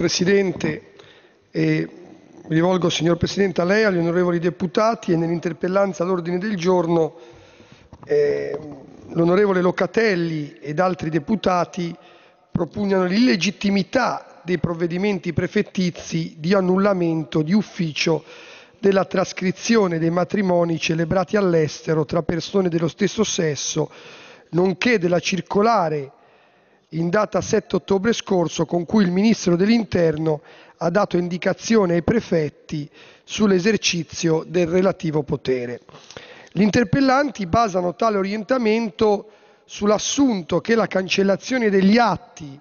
Presidente, mi rivolgo a lei, agli onorevoli deputati. Nell'interpellanza all'ordine del giorno ehm, l'onorevole Locatelli ed altri deputati propugnano l'illegittimità dei provvedimenti prefettizi di annullamento di ufficio della trascrizione dei matrimoni celebrati all'estero tra persone dello stesso sesso, nonché della circolare in data 7 ottobre scorso, con cui il Ministro dell'interno ha dato indicazione ai prefetti sull'esercizio del relativo potere. Gli interpellanti basano tale orientamento sull'assunto che la cancellazione degli atti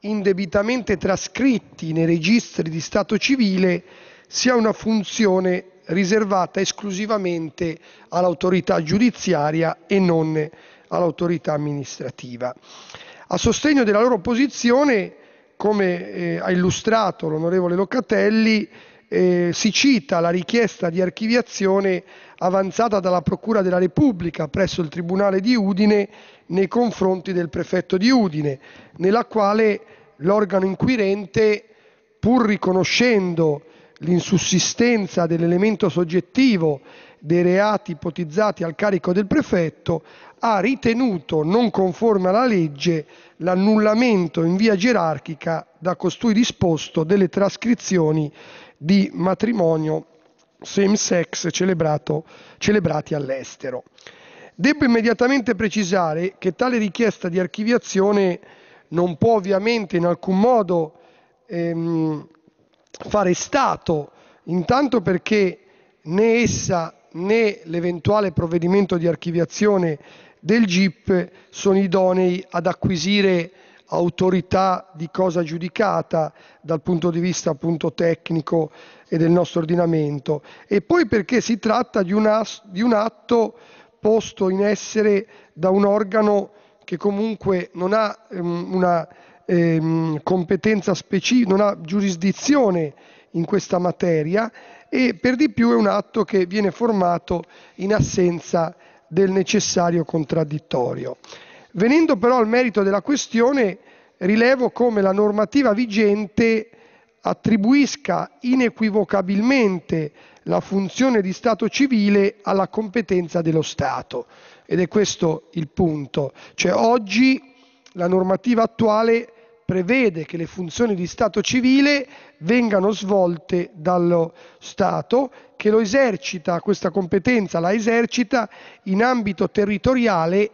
indebitamente trascritti nei registri di Stato civile sia una funzione riservata esclusivamente all'autorità giudiziaria e non all'autorità amministrativa. A sostegno della loro posizione, come eh, ha illustrato l'onorevole Locatelli, eh, si cita la richiesta di archiviazione avanzata dalla Procura della Repubblica presso il Tribunale di Udine nei confronti del prefetto di Udine, nella quale l'organo inquirente, pur riconoscendo l'insussistenza dell'elemento soggettivo dei reati ipotizzati al carico del prefetto, ha ritenuto non conforme alla legge l'annullamento in via gerarchica da costui disposto delle trascrizioni di matrimonio same-sex celebrati all'estero. Debbo immediatamente precisare che tale richiesta di archiviazione non può ovviamente in alcun modo ehm, fare stato, intanto perché né essa né l'eventuale provvedimento di archiviazione del GIP sono idonei ad acquisire autorità di cosa giudicata dal punto di vista appunto tecnico e del nostro ordinamento e poi perché si tratta di un, di un atto posto in essere da un organo che comunque non ha ehm, una ehm, competenza specifica, non ha giurisdizione in questa materia e per di più è un atto che viene formato in assenza del necessario contraddittorio. Venendo però al merito della questione, rilevo come la normativa vigente attribuisca inequivocabilmente la funzione di Stato civile alla competenza dello Stato. Ed è questo il punto. Cioè oggi la normativa attuale prevede che le funzioni di Stato civile vengano svolte dallo Stato che lo esercita, questa competenza la esercita in ambito territoriale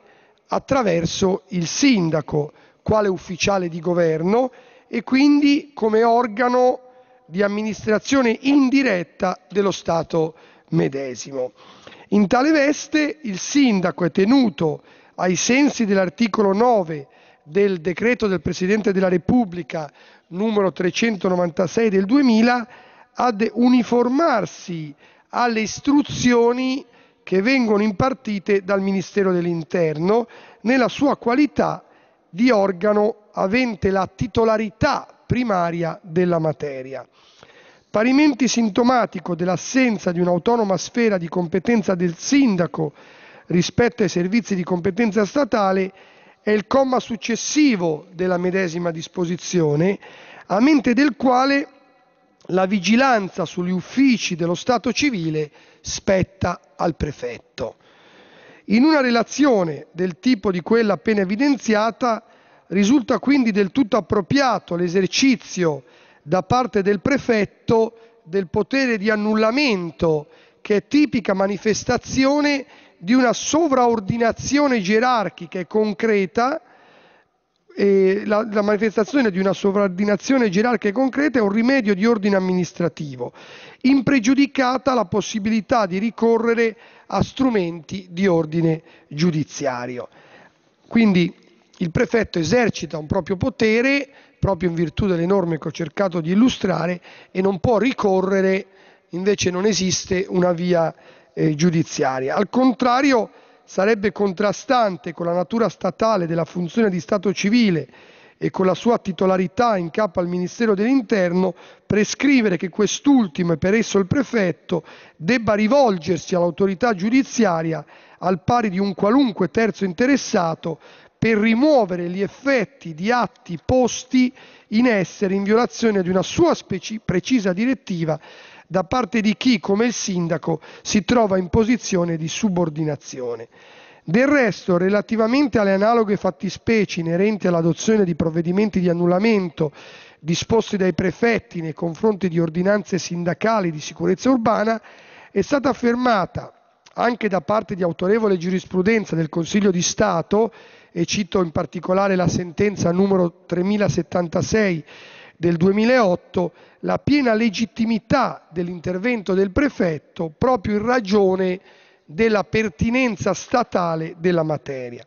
attraverso il sindaco quale ufficiale di governo e quindi come organo di amministrazione indiretta dello Stato medesimo. In tale veste il sindaco è tenuto, ai sensi dell'articolo 9 del decreto del Presidente della Repubblica numero 396 del 2000 ad uniformarsi alle istruzioni che vengono impartite dal Ministero dell'Interno nella sua qualità di organo avente la titolarità primaria della materia. Parimenti sintomatico dell'assenza di un'autonoma sfera di competenza del sindaco rispetto ai servizi di competenza statale è il comma successivo della medesima disposizione, a mente del quale la vigilanza sugli uffici dello Stato civile spetta al prefetto. In una relazione del tipo di quella appena evidenziata risulta quindi del tutto appropriato l'esercizio da parte del prefetto del potere di annullamento che è tipica manifestazione di una sovraordinazione gerarchica e concreta. E la, la manifestazione di una sovraordinazione gerarchica e concreta è un rimedio di ordine amministrativo, impregiudicata la possibilità di ricorrere a strumenti di ordine giudiziario. Quindi il prefetto esercita un proprio potere proprio in virtù delle norme che ho cercato di illustrare e non può ricorrere a invece non esiste una via eh, giudiziaria. Al contrario, sarebbe contrastante con la natura statale della funzione di Stato civile e con la sua titolarità in capo al Ministero dell'Interno, prescrivere che quest'ultimo e per esso il prefetto debba rivolgersi all'autorità giudiziaria al pari di un qualunque terzo interessato per rimuovere gli effetti di atti posti in essere in violazione di una sua precisa direttiva da parte di chi, come il sindaco, si trova in posizione di subordinazione. Del resto, relativamente alle analoghe fattispecie inerenti all'adozione di provvedimenti di annullamento disposti dai prefetti nei confronti di ordinanze sindacali di sicurezza urbana, è stata affermata anche da parte di autorevole giurisprudenza del Consiglio di Stato, e cito in particolare la sentenza numero 3076 del 2008 la piena legittimità dell'intervento del prefetto proprio in ragione della pertinenza statale della materia.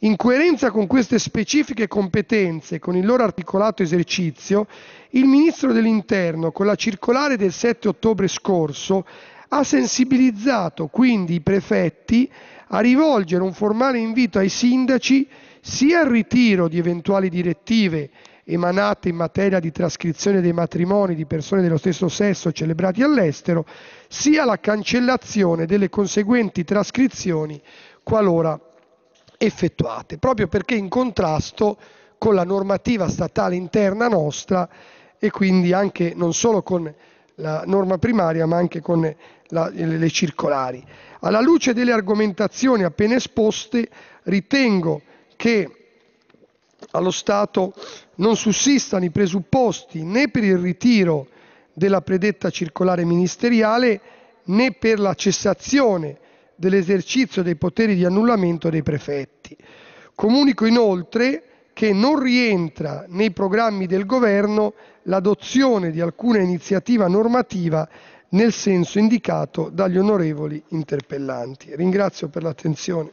In coerenza con queste specifiche competenze e con il loro articolato esercizio, il Ministro dell'Interno, con la circolare del 7 ottobre scorso, ha sensibilizzato quindi i prefetti a rivolgere un formale invito ai sindaci sia al ritiro di eventuali direttive emanate in materia di trascrizione dei matrimoni di persone dello stesso sesso celebrati all'estero, sia la cancellazione delle conseguenti trascrizioni qualora effettuate, proprio perché in contrasto con la normativa statale interna nostra e quindi anche non solo con la norma primaria ma anche con la, le circolari. Alla luce delle argomentazioni appena esposte ritengo che allo Stato non sussistano i presupposti né per il ritiro della predetta circolare ministeriale né per la cessazione dell'esercizio dei poteri di annullamento dei prefetti. Comunico inoltre che non rientra nei programmi del Governo l'adozione di alcuna iniziativa normativa nel senso indicato dagli onorevoli interpellanti. Ringrazio per l'attenzione.